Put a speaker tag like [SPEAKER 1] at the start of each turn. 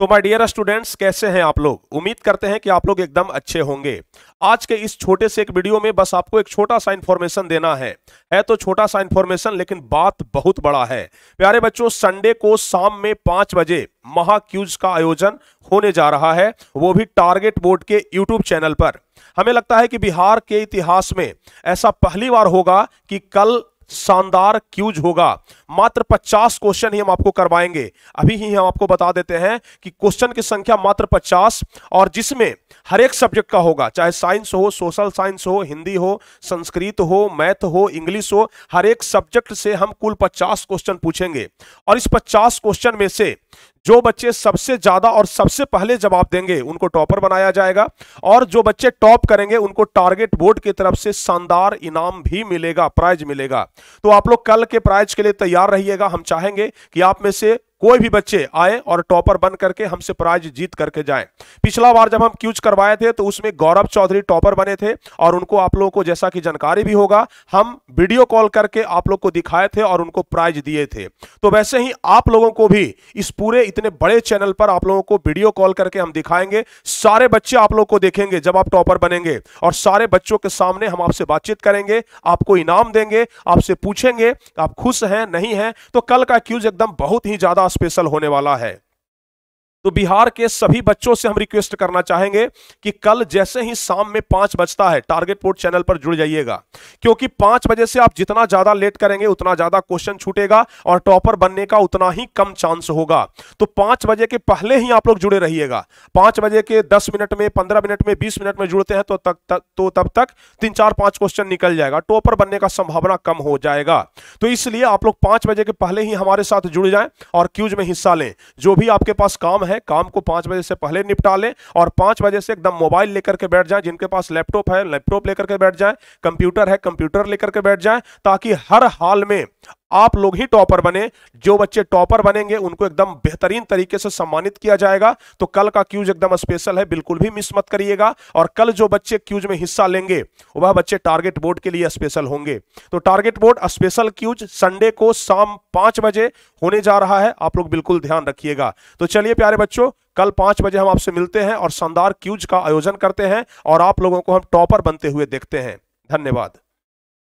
[SPEAKER 1] तो my dear students कैसे हैं आप लोग उम्मीद करते हैं कि आप लोग एकदम अच्छे होंगे आज के इस छोटे से एक वीडियो में बस आपको एक छोटा सा इन्फॉर्मेशन देना है है तो छोटा सा इन्फॉर्मेशन लेकिन बात बहुत बड़ा है प्यारे बच्चों संडे को शाम में पांच बजे महाक्यूज का आयोजन होने जा रहा है वो भी टारगेट बोर्ड के यूट्यूब चैनल पर हमें लगता है कि बिहार के इतिहास में ऐसा पहली बार होगा कि कल शानदार क्यूज होगा मात्र 50 क्वेश्चन ही हम आपको करवाएंगे अभी ही हम आपको बता देते हैं कि क्वेश्चन की संख्या मात्र 50 और जिसमें हर एक सब्जेक्ट का होगा चाहे साइंस हो सोशल साइंस हो हिंदी हो संस्कृत हो मैथ हो इंग्लिश हो हर एक सब्जेक्ट से हम कुल 50 क्वेश्चन पूछेंगे और इस 50 क्वेश्चन में से जो बच्चे सबसे ज्यादा और सबसे पहले जवाब देंगे उनको टॉपर बनाया जाएगा और जो बच्चे टॉप करेंगे उनको टारगेट बोर्ड की तरफ से शानदार इनाम भी मिलेगा प्राइज मिलेगा तो आप लोग कल के प्राइज के लिए तैयार रहिएगा हम चाहेंगे कि आप में से कोई भी बच्चे आए और टॉपर बन करके हमसे प्राइज जीत करके जाए पिछला बार जब हम क्यूज करवाए थे तो उसमें गौरव चौधरी टॉपर बने थे और उनको आप लोगों को जैसा कि जानकारी भी होगा हम वीडियो कॉल करके आप लोग को दिखाए थे और उनको प्राइज दिए थे तो वैसे ही आप लोगों को भी इस पूरे इतने बड़े चैनल पर आप लोगों को वीडियो कॉल करके हम दिखाएंगे सारे बच्चे आप लोग को देखेंगे जब आप टॉपर बनेंगे और सारे बच्चों के सामने हम आपसे बातचीत करेंगे आपको इनाम देंगे आपसे पूछेंगे आप खुश हैं नहीं हैं तो कल का क्यूज एकदम बहुत ही ज्यादा स्पेशल होने वाला है तो बिहार के सभी बच्चों से हम रिक्वेस्ट करना चाहेंगे कि कल जैसे ही शाम में पांच बजता है टारगेट पोर्ट चैनल पर जुड़ जाइएगा क्योंकि पांच बजे से आप जितना ज्यादा लेट करेंगे उतना ज्यादा क्वेश्चन छूटेगा और टॉपर बनने का उतना ही कम चांस होगा तो पांच बजे के पहले ही आप लोग जुड़े रहिएगा पांच बजे के दस मिनट में पंद्रह मिनट में बीस मिनट में जुड़ते हैं तो तक, तक तो तब तक तीन चार पांच क्वेश्चन निकल जाएगा टॉपर बनने का संभावना कम हो जाएगा तो इसलिए आप लोग पांच बजे के पहले ही हमारे साथ जुड़ जाए और क्यूज में हिस्सा लें जो भी आपके पास काम है है काम को पांच बजे से पहले निपटा लें और पांच बजे से एकदम मोबाइल लेकर के बैठ जाएं जिनके पास लैपटॉप है लैपटॉप लेकर के बैठ जाएं कंप्यूटर है कंप्यूटर लेकर के बैठ जाएं ताकि हर हाल में आप लोग ही टॉपर बने जो बच्चे टॉपर बनेंगे उनको एकदम बेहतरीन तरीके से सम्मानित किया जाएगा तो कल का क्यूज एकदम स्पेशल है बिल्कुल भी मिस मत करिएगा और कल जो बच्चे क्यूज में हिस्सा लेंगे वह बच्चे टारगेट बोर्ड के लिए स्पेशल होंगे तो Target Board special quiz Sunday को शाम पांच बजे होने जा रहा है आप लोग बिल्कुल ध्यान रखिएगा तो चलिए प्यारे बच्चों कल पांच बजे हम आपसे मिलते हैं और शानदार क्यूज का आयोजन करते हैं और आप लोगों को हम टॉपर बनते हुए देखते हैं धन्यवाद